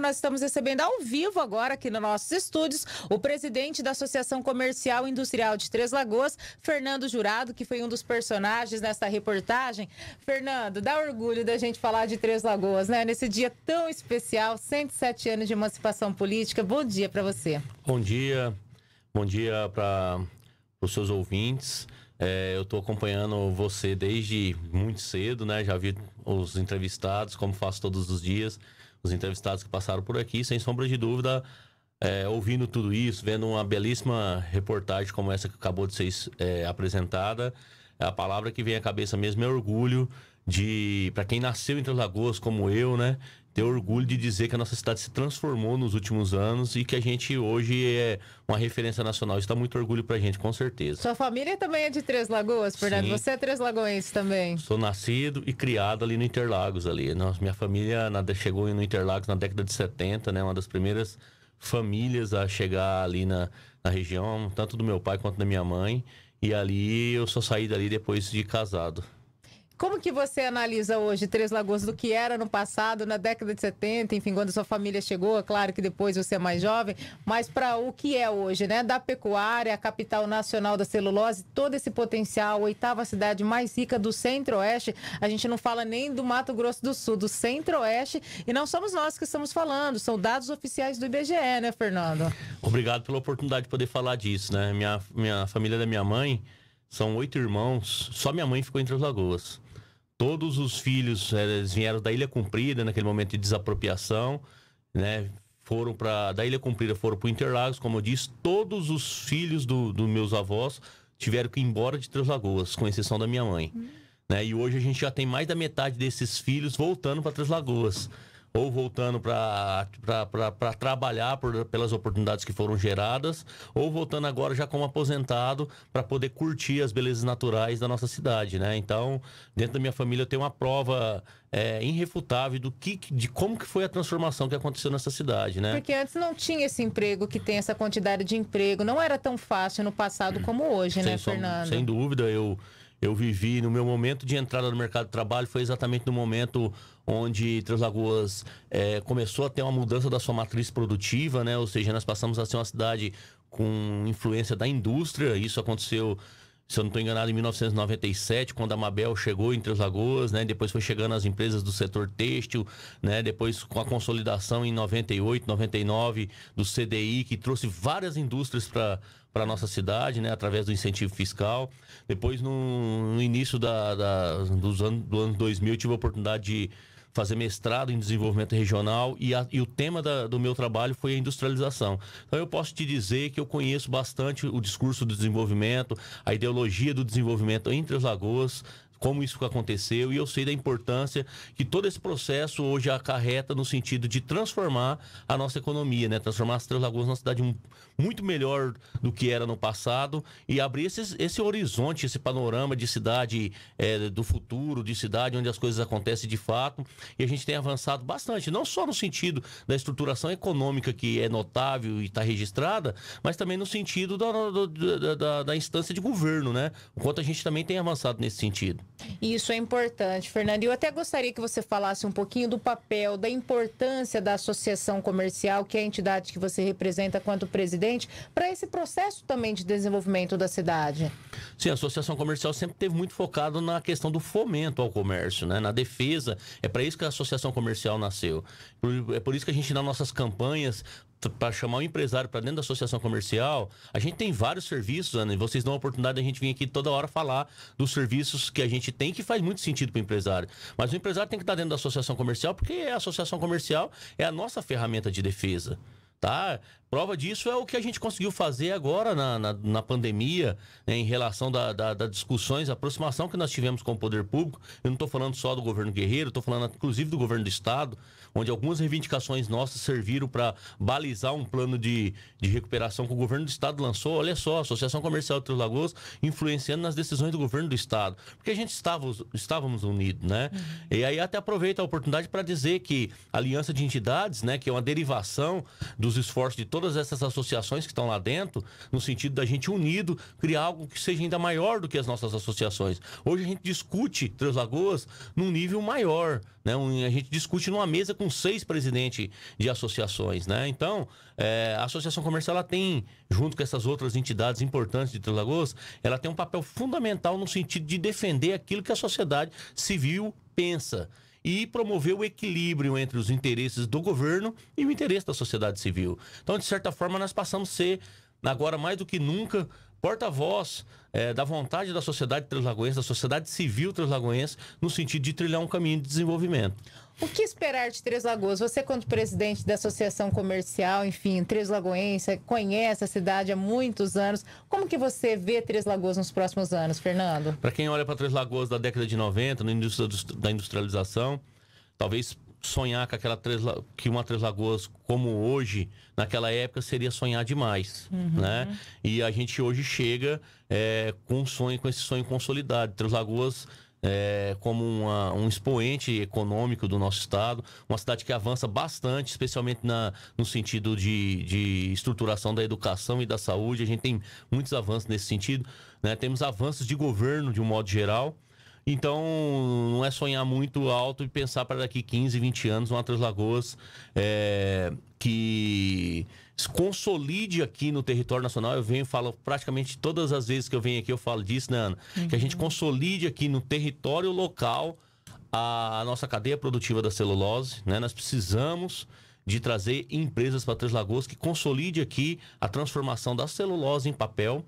nós estamos recebendo ao vivo agora aqui nos nossos estúdios o presidente da Associação Comercial e Industrial de Três Lagoas, Fernando Jurado, que foi um dos personagens nesta reportagem. Fernando, dá orgulho da gente falar de Três Lagoas, né? Nesse dia tão especial, 107 anos de emancipação política. Bom dia para você. Bom dia. Bom dia para os seus ouvintes. É, eu estou acompanhando você desde muito cedo, né? Já vi os entrevistados, como faço todos os dias os entrevistados que passaram por aqui, sem sombra de dúvida, é, ouvindo tudo isso, vendo uma belíssima reportagem como essa que acabou de ser é, apresentada, é a palavra que vem à cabeça mesmo é orgulho de para quem nasceu em Três Lagoas como eu, né, ter orgulho de dizer que a nossa cidade se transformou nos últimos anos e que a gente hoje é uma referência nacional. Isso dá muito orgulho para a gente, com certeza. Sua família também é de Três Lagoas, Fernando? Sim. Você é Três Lagoense também? Sou nascido e criado ali no Interlagos ali. Nossa, minha família chegou no Interlagos na década de 70, né, uma das primeiras famílias a chegar ali na, na região, tanto do meu pai quanto da minha mãe. E ali eu só saí dali depois de casado. Como que você analisa hoje Três Lagoas do que era no passado, na década de 70, enfim, quando sua família chegou, é claro que depois você é mais jovem, mas para o que é hoje, né? Da pecuária, a capital nacional da celulose, todo esse potencial, oitava cidade mais rica do Centro-Oeste, a gente não fala nem do Mato Grosso do Sul, do Centro-Oeste, e não somos nós que estamos falando, são dados oficiais do IBGE, né, Fernando? Obrigado pela oportunidade de poder falar disso, né? Minha, minha família da minha mãe são oito irmãos, só minha mãe ficou em Três lagoas. Todos os filhos, eles eh, vieram da Ilha Cumprida, naquele momento de desapropriação, né? Foram para da Ilha Cumprida, foram para Interlagos, como eu disse, todos os filhos dos do meus avós tiveram que ir embora de Três Lagoas, com exceção da minha mãe. Hum. Né? E hoje a gente já tem mais da metade desses filhos voltando para Três Lagoas ou voltando para trabalhar por, pelas oportunidades que foram geradas, ou voltando agora já como aposentado para poder curtir as belezas naturais da nossa cidade, né? Então, dentro da minha família eu tenho uma prova é, irrefutável do que, de como que foi a transformação que aconteceu nessa cidade, né? Porque antes não tinha esse emprego que tem essa quantidade de emprego, não era tão fácil no passado hum. como hoje, sem né, Fernando? Sem dúvida, eu eu vivi no meu momento de entrada no mercado de trabalho foi exatamente no momento onde Três Lagoas é, começou a ter uma mudança da sua matriz produtiva, né? Ou seja, nós passamos a ser uma cidade com influência da indústria. Isso aconteceu se eu não estou enganado, em 1997, quando a Mabel chegou entre os Lagoas, né? Depois foi chegando as empresas do setor têxtil, né? Depois com a consolidação em 98, 99 do CDI, que trouxe várias indústrias para para nossa cidade, né, através do incentivo fiscal. Depois, no, no início da, da, dos anos, do ano 2000, tive a oportunidade de fazer mestrado em desenvolvimento regional e, a, e o tema da, do meu trabalho foi a industrialização. Então eu posso te dizer que eu conheço bastante o discurso do desenvolvimento, a ideologia do desenvolvimento entre as lagoas, como isso aconteceu e eu sei da importância que todo esse processo hoje acarreta no sentido de transformar a nossa economia, né? Transformar as Três Lagoas numa cidade muito melhor do que era no passado e abrir esse, esse horizonte, esse panorama de cidade é, do futuro, de cidade onde as coisas acontecem de fato. E a gente tem avançado bastante, não só no sentido da estruturação econômica que é notável e está registrada, mas também no sentido da, da, da, da instância de governo, né? O quanto a gente também tem avançado nesse sentido. Isso é importante, Fernanda. Eu até gostaria que você falasse um pouquinho do papel, da importância da associação comercial, que é a entidade que você representa quanto presidente, para esse processo também de desenvolvimento da cidade. Sim, a associação comercial sempre teve muito focado na questão do fomento ao comércio, né? na defesa. É para isso que a associação comercial nasceu. É por isso que a gente, nas nossas campanhas, para chamar o empresário para dentro da associação comercial, a gente tem vários serviços, Ana, e vocês dão a oportunidade de a gente vir aqui toda hora falar dos serviços que a gente gente tem que faz muito sentido para o empresário. Mas o empresário tem que estar tá dentro da associação comercial, porque a associação comercial é a nossa ferramenta de defesa tá? Prova disso é o que a gente conseguiu fazer agora na, na, na pandemia, né, em relação das da, da discussões, aproximação que nós tivemos com o poder público. Eu não estou falando só do governo guerreiro, estou falando inclusive do governo do Estado, onde algumas reivindicações nossas serviram para balizar um plano de, de recuperação que o governo do Estado lançou. Olha só, a Associação Comercial de Três Lagoas influenciando nas decisões do governo do Estado, porque a gente estava, estávamos unidos, né? Uhum. E aí até aproveito a oportunidade para dizer que a aliança de entidades, né, que é uma derivação dos esforços de todos todas essas associações que estão lá dentro, no sentido da gente unido criar algo que seja ainda maior do que as nossas associações. Hoje a gente discute Três Lagoas num nível maior, né? A gente discute numa mesa com seis presidentes de associações, né? Então, é, a Associação Comercial ela tem, junto com essas outras entidades importantes de Três Lagoas, ela tem um papel fundamental no sentido de defender aquilo que a sociedade civil pensa e promover o equilíbrio entre os interesses do governo e o interesse da sociedade civil. Então, de certa forma, nós passamos a ser, agora mais do que nunca, porta-voz é, da vontade da sociedade translagoense, da sociedade civil translagoense, no sentido de trilhar um caminho de desenvolvimento. O que esperar de Três Lagoas? Você, quanto presidente da associação comercial, enfim, Três Lagoense, conhece a cidade há muitos anos. Como que você vê Três Lagoas nos próximos anos, Fernando? Para quem olha para Três Lagoas da década de 90, no início da industrialização, talvez sonhar com aquela três, que uma Três Lagoas como hoje, naquela época, seria sonhar demais, uhum. né? E a gente hoje chega é, com um sonho, com esse sonho consolidado. Três Lagoas é, como uma, um expoente econômico do nosso estado, uma cidade que avança bastante, especialmente na, no sentido de, de estruturação da educação e da saúde. A gente tem muitos avanços nesse sentido, né? Temos avanços de governo de um modo geral, então, não é sonhar muito alto e pensar para daqui 15, 20 anos uma Três Lagoas é, que consolide aqui no território nacional. Eu venho falo praticamente todas as vezes que eu venho aqui, eu falo disso, né, Ana? Uhum. Que a gente uhum. consolide aqui no território local a nossa cadeia produtiva da celulose, né? Nós precisamos de trazer empresas para Três Lagoas que consolide aqui a transformação da celulose em papel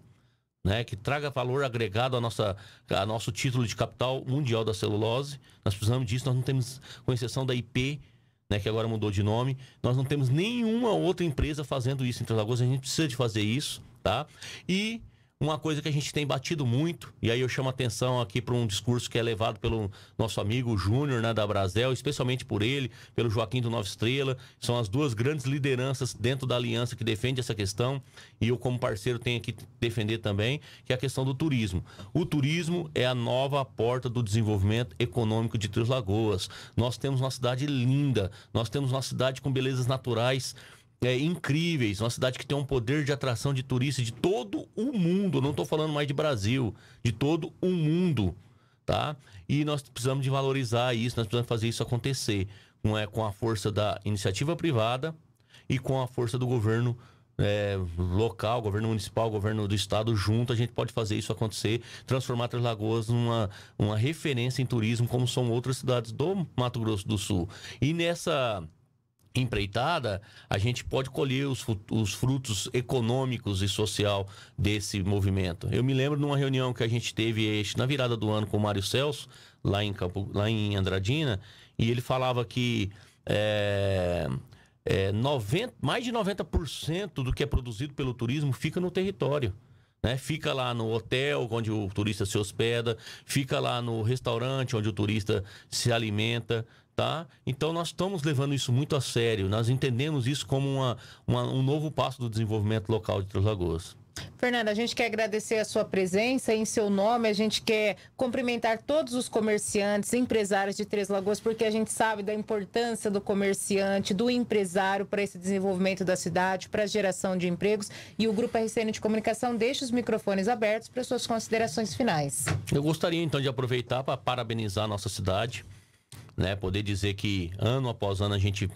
né, que traga valor agregado à nossa, ao nosso título de capital mundial da celulose. Nós precisamos disso, nós não temos, com exceção da IP, né, que agora mudou de nome, nós não temos nenhuma outra empresa fazendo isso em Três Lagoas, a gente precisa de fazer isso, tá? E uma coisa que a gente tem batido muito, e aí eu chamo atenção aqui para um discurso que é levado pelo nosso amigo Júnior, né, da Brasel, especialmente por ele, pelo Joaquim do Nova Estrela, são as duas grandes lideranças dentro da aliança que defende essa questão, e eu como parceiro tenho que defender também, que é a questão do turismo. O turismo é a nova porta do desenvolvimento econômico de Três Lagoas. Nós temos uma cidade linda, nós temos uma cidade com belezas naturais é, incríveis, uma cidade que tem um poder de atração de turistas de todo o mundo. Não estou falando mais de Brasil, de todo o mundo, tá? E nós precisamos de valorizar isso, nós precisamos fazer isso acontecer, não é com a força da iniciativa privada e com a força do governo é, local, governo municipal, governo do estado junto, a gente pode fazer isso acontecer, transformar Três Lagoas numa uma referência em turismo, como são outras cidades do Mato Grosso do Sul. E nessa empreitada, a gente pode colher os, os, frutos econômicos e social desse movimento. Eu me lembro de uma reunião que a gente teve este, na virada do ano com o Mário Celso, lá em, Campo, lá em Andradina, e ele falava que é, é, 90, mais de 90% do que é produzido pelo turismo fica no território. Né? Fica lá no hotel onde o turista se hospeda, fica lá no restaurante onde o turista se alimenta, Tá? Então nós estamos levando isso muito a sério, nós entendemos isso como uma, uma, um novo passo do desenvolvimento local de Três Lagoas. Fernanda, a gente quer agradecer a sua presença em seu nome, a gente quer cumprimentar todos os comerciantes, empresários de Três Lagoas, porque a gente sabe da importância do comerciante, do empresário para esse desenvolvimento da cidade, para a geração de empregos. E o Grupo RCN de Comunicação deixa os microfones abertos para suas considerações finais. Eu gostaria então de aproveitar para parabenizar a nossa cidade né? Poder dizer que ano após ano a gente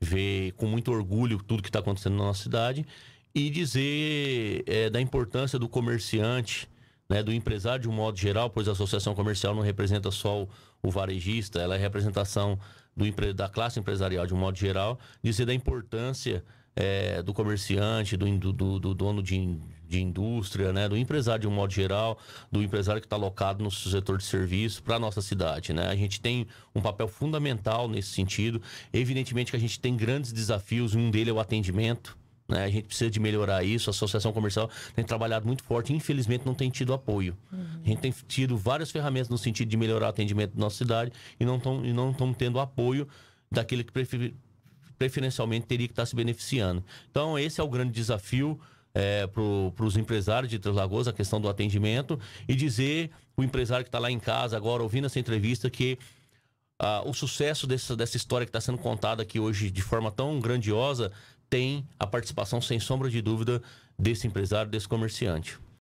vê com muito orgulho tudo que está acontecendo na nossa cidade e dizer é, da importância do comerciante, né, do empresário de um modo geral, pois a associação comercial não representa só o, o varejista, ela é representação do, da classe empresarial de um modo geral, dizer da importância é, do comerciante, do, do, do dono de, de, indústria, né? do empresário de um modo geral, do empresário que está locado no setor de serviço para a nossa cidade. Né? A gente tem um papel fundamental nesse sentido. Evidentemente que a gente tem grandes desafios, um deles é o atendimento. Né? A gente precisa de melhorar isso. A associação comercial tem trabalhado muito forte, infelizmente não tem tido apoio. Uhum. A gente tem tido várias ferramentas no sentido de melhorar o atendimento da nossa cidade e não estão tendo apoio daquele que preferencialmente teria que estar se beneficiando. Então, esse é o grande desafio é, para os empresários de Três Lagoas, a questão do atendimento, e dizer o empresário que está lá em casa agora ouvindo essa entrevista que ah, o sucesso dessa, dessa história que está sendo contada aqui hoje de forma tão grandiosa tem a participação, sem sombra de dúvida, desse empresário, desse comerciante.